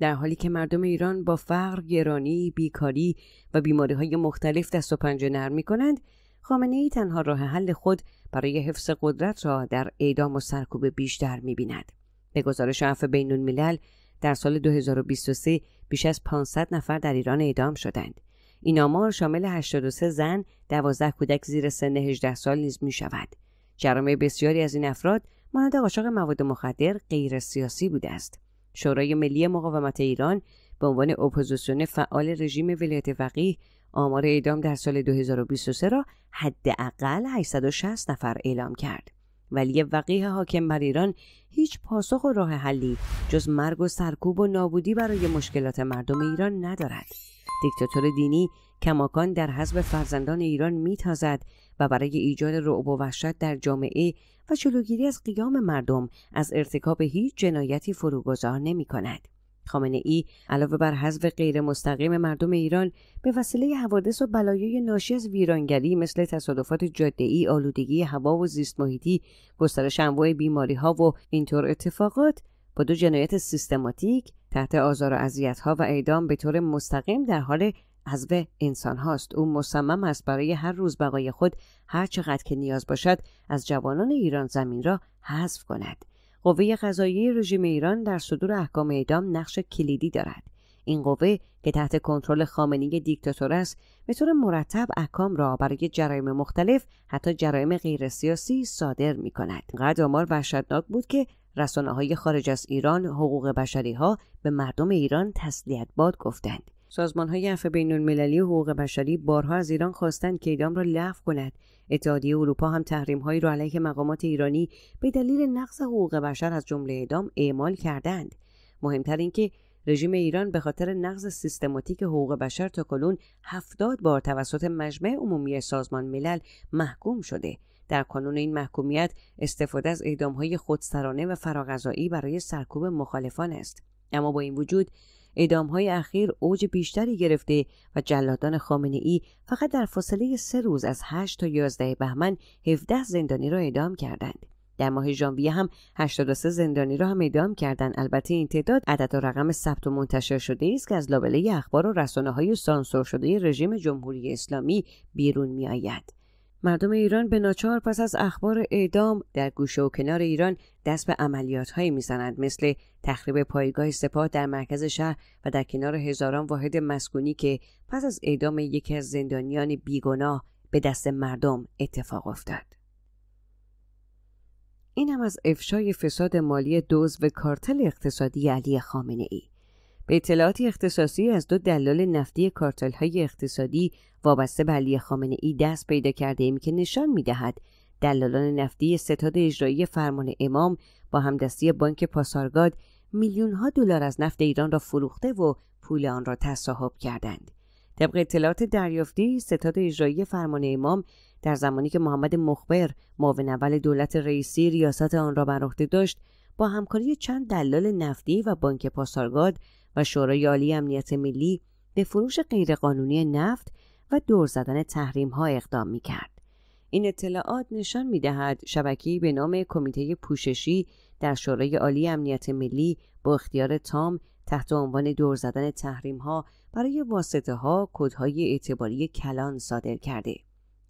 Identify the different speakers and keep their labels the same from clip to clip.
Speaker 1: در حالی که مردم ایران با فقر، گرانی، بیکاری و بیماری های مختلف دست و پنجه نرم می کنند، خامنه ای تنها راه حل خود برای حفظ قدرت را در اعدام و سرکوب بیشتر می بیند. به گزارش عفو بین ملل، در سال 2023 بیش از 500 نفر در ایران اعدام شدند. این آمار شامل 83 زن، 12 کودک زیر سن 18 سال نیز می شود. جرامه بسیاری از این افراد مانند قاچاق مواد مخدر غیر سیاسی بوده است. شورای ملی مقاومت ایران به عنوان اپوزیسیون فعال رژیم ولایت فقیه آمار اعدام در سال 2023 را حداقل 860 نفر اعلام کرد ولی وقیه حاکم بر ایران هیچ پاسخ و راه حلی جز مرگ و سرکوب و نابودی برای مشکلات مردم ایران ندارد دیکتاتور دینی کماکان در حزب فرزندان ایران میتازد و برای ایجاد رعب و وحشت در جامعه و جلوگیری از قیام مردم از ارتکاب هیچ جنایتی فروگذار نمی کند. خامنه ای علاوه بر حذف غیر مستقیم مردم ایران به وسیله حوادث و بلایای ناشی از ویرانگری مثل تصادفات جاده آلودگی هوا و زیست محیطی، گسترش انواع بیماری ها و اینطور اتفاقات با دو جنایت سیستماتیک تحت آزار و ها و اعدام به طور مستقیم در حال از انسان هاست او مصمم است برای هر روز بقای خود هر چقدر که نیاز باشد از جوانان ایران زمین را حذف کند قوه قضایی رژیم ایران در صدور احکام اعدام نقش کلیدی دارد این قوه که تحت کنترل خامنه‌ای دیکتاتور است به طور مرتب احکام را برای جرایم مختلف حتی جرایم غیرسیاسی صادر می کند قد آمار وحشتناک بود که رسانه های خارج از ایران حقوق بشری ها به مردم ایران تسلیت باد گفتند سازمان های عفو بین المللی حقوق بشری بارها از ایران خواستند که ایدام را لغو کند. اتحادیه اروپا هم تحریم هایی را علیه مقامات ایرانی به دلیل نقض حقوق بشر از جمله اعدام اعمال کردند. مهمتر اینکه رژیم ایران به خاطر نقض سیستماتیک حقوق بشر تا کلون هفتاد بار توسط مجمع عمومی سازمان ملل محکوم شده. در کانون این محکومیت استفاده از اعدامهای خودسرانه و فراغذایی برای سرکوب مخالفان است. اما با این وجود های اخیر اوج بیشتری گرفته و جلادان خامنه ای فقط در فاصله سه روز از 8 تا 11 بهمن 17 زندانی را اعدام کردند. در ماه ژانویه هم 83 زندانی را هم اعدام کردند البته این تعداد عدد و رقم ثبت و منتشر شده است که از لابله اخبار و رسانه های سانسور شده رژیم جمهوری اسلامی بیرون می آید. مردم ایران به ناچار پس از اخبار اعدام در گوشه و کنار ایران دست به عملیات هایی میزنند مثل تخریب پایگاه سپاه در مرکز شهر و در کنار هزاران واحد مسکونی که پس از اعدام یکی از زندانیان بیگناه به دست مردم اتفاق افتاد. این هم از افشای فساد مالی دوز و کارتل اقتصادی علی خامنه ای. به اطلاعات اختصاصی از دو دلال نفتی کارتل های اقتصادی وابسته به علی خامنه ای دست پیدا کرده ایم که نشان می دهد دلالان نفتی ستاد اجرایی فرمان امام با همدستی بانک پاسارگاد میلیون ها دلار از نفت ایران را فروخته و پول آن را تصاحب کردند. طبق اطلاعات دریافتی ستاد اجرایی فرمان امام در زمانی که محمد مخبر معاون اول دولت رئیسی ریاست آن را بر داشت با همکاری چند دلال نفتی و بانک پاسارگاد و شورای عالی امنیت ملی به فروش غیرقانونی نفت و دور زدن تحریم ها اقدام می کرد. این اطلاعات نشان می دهد شبکی به نام کمیته پوششی در شورای عالی امنیت ملی با اختیار تام تحت عنوان دور زدن تحریم ها برای واسطه ها کودهای اعتباری کلان صادر کرده.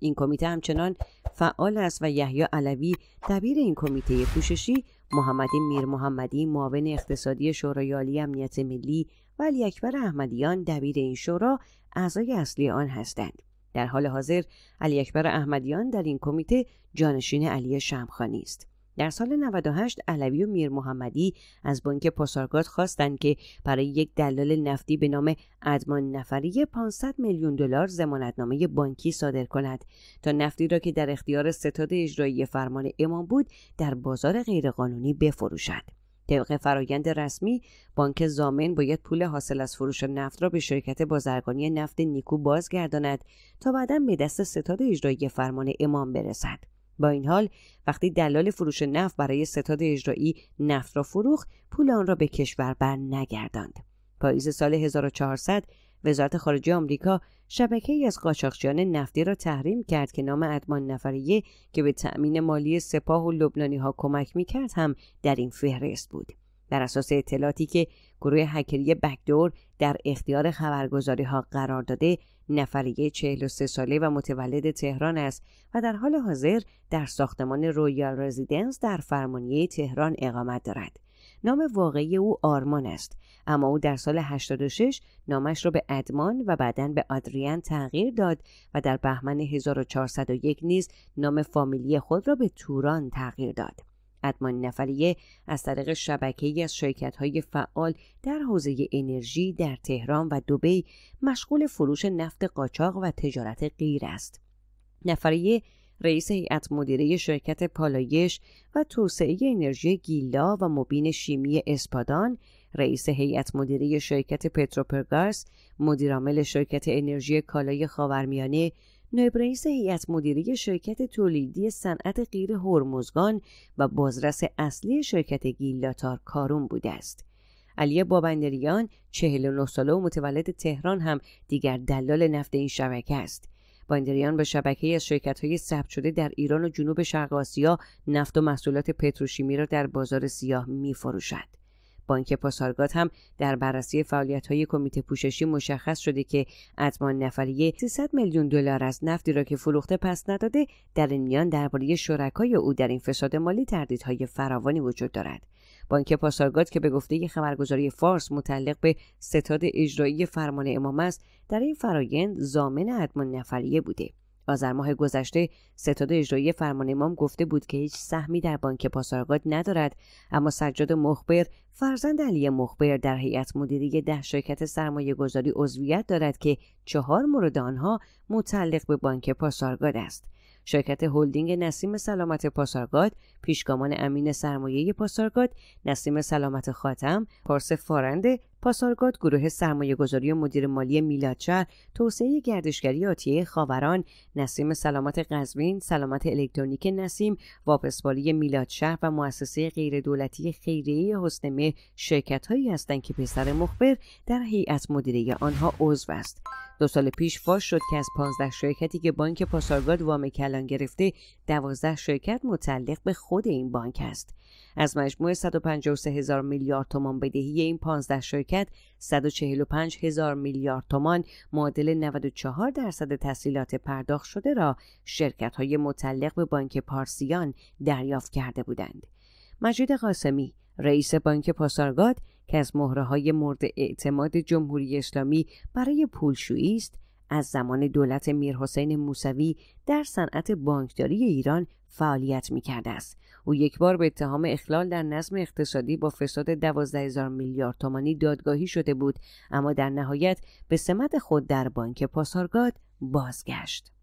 Speaker 1: این کمیته همچنان فعال است و یحیی علوی دبیر این کمیته پوششی محمد میر محمدی معاون اقتصادی شورای عالی امنیت ملی و علی اکبر احمدیان دبیر این شورا اعضای اصلی آن هستند در حال حاضر علی اکبر احمدیان در این کمیته جانشین علی شمخانی است در سال 98 علوی و میر محمدی از بانک پاسارگاد خواستند که برای یک دلال نفتی به نام ادمان نفری 500 میلیون دلار ضمانتنامه بانکی صادر کند تا نفتی را که در اختیار ستاد اجرایی فرمان امام بود در بازار غیرقانونی بفروشد طبق فرایند رسمی بانک زامن باید پول حاصل از فروش نفت را به شرکت بازرگانی نفت نیکو بازگرداند تا بعدا به دست ستاد اجرایی فرمان امام برسد با این حال وقتی دلال فروش نفت برای ستاد اجرایی نفت را فروخت پول آن را به کشور بر نگرداند پاییز سال 1400 وزارت خارجه آمریکا شبکه ای از قاچاقچیان نفتی را تحریم کرد که نام ادمان نفریه که به تأمین مالی سپاه و لبنانی ها کمک می کرد هم در این فهرست بود. بر اساس اطلاعاتی که گروه هکری بکدور در اختیار خبرگزاری ها قرار داده نفریه 43 ساله و متولد تهران است و در حال حاضر در ساختمان رویال رزیدنس در فرمانیه تهران اقامت دارد. نام واقعی او آرمان است اما او در سال 86 نامش را به ادمان و بعدا به آدریان تغییر داد و در بهمن 1401 نیز نام فامیلی خود را به توران تغییر داد ادمان نفریه از طریق شبکه‌ای از شرکت‌های فعال در حوزه انرژی در تهران و دوبی مشغول فروش نفت قاچاق و تجارت غیر است. نفریه رئیس هیئت مدیره شرکت پالایش و توسعه انرژی گیلا و مبین شیمی اسپادان، رئیس هیئت مدیره شرکت پتروپرگاس مدیرعامل شرکت انرژی کالای خاورمیانه، نایب رئیس هیئت مدیره شرکت تولیدی صنعت غیر هرمزگان و بازرس اصلی شرکت گیلاتار کارون بوده است. علی بابندریان 49 ساله و متولد تهران هم دیگر دلال نفت این شبکه است. باندریان به شبکه از شرکت های ثبت شده در ایران و جنوب شرق آسیا نفت و محصولات پتروشیمی را در بازار سیاه می فروشد. بانک پاسارگاد هم در بررسی های کمیته پوششی مشخص شده که اتمان نفریه 300 میلیون دلار از نفتی را که فروخته پس نداده در این میان درباره شرکای او در این فساد مالی تردیدهای فراوانی وجود دارد بانک پاسارگاد که به گفته خبرگزاری فارس متعلق به ستاد اجرایی فرمان امام است در این فرایند زامن اتمان نفریه بوده آذر ماه گذشته ستاد اجرایی فرمان امام گفته بود که هیچ سهمی در بانک پاسارگاد ندارد اما سجاد مخبر فرزند علی مخبر در هیئت مدیره ده شرکت سرمایه گذاری عضویت دارد که چهار مورد آنها متعلق به بانک پاسارگاد است شرکت هلدینگ نسیم سلامت پاسارگاد، پیشگامان امین سرمایه پاسارگاد، نسیم سلامت خاتم، پارس فارند، پاسارگاد گروه سرمایه گذاری و مدیر مالی میلادشهر توسعه گردشگری آتیه خاوران نسیم سلامت قزوین سلامت الکترونیک نسیم واپسبالی میلادشهر و مؤسسه غیردولتی خیریه حسنمه شرکت هایی هستند که پسر مخبر در هیئت مدیره آنها عضو است دو سال پیش فاش شد که از 15 شرکتی که بانک پاسارگاد وام کلان گرفته 12 شرکت متعلق به خود این بانک است از مجموع 153 هزار میلیارد تومان بدهی این 15 شرکت مملکت 145 هزار میلیارد تومان معادل 94 درصد تسهیلات پرداخت شده را شرکت های متعلق به بانک پارسیان دریافت کرده بودند. مجید قاسمی رئیس بانک پاسارگاد که از مهره های مورد اعتماد جمهوری اسلامی برای پولشویی است از زمان دولت میرحسین موسوی در صنعت بانکداری ایران فعالیت می کرده است. او یک بار به اتهام اخلال در نظم اقتصادی با فساد دوازده هزار میلیارد تومانی دادگاهی شده بود اما در نهایت به سمت خود در بانک پاسارگاد بازگشت.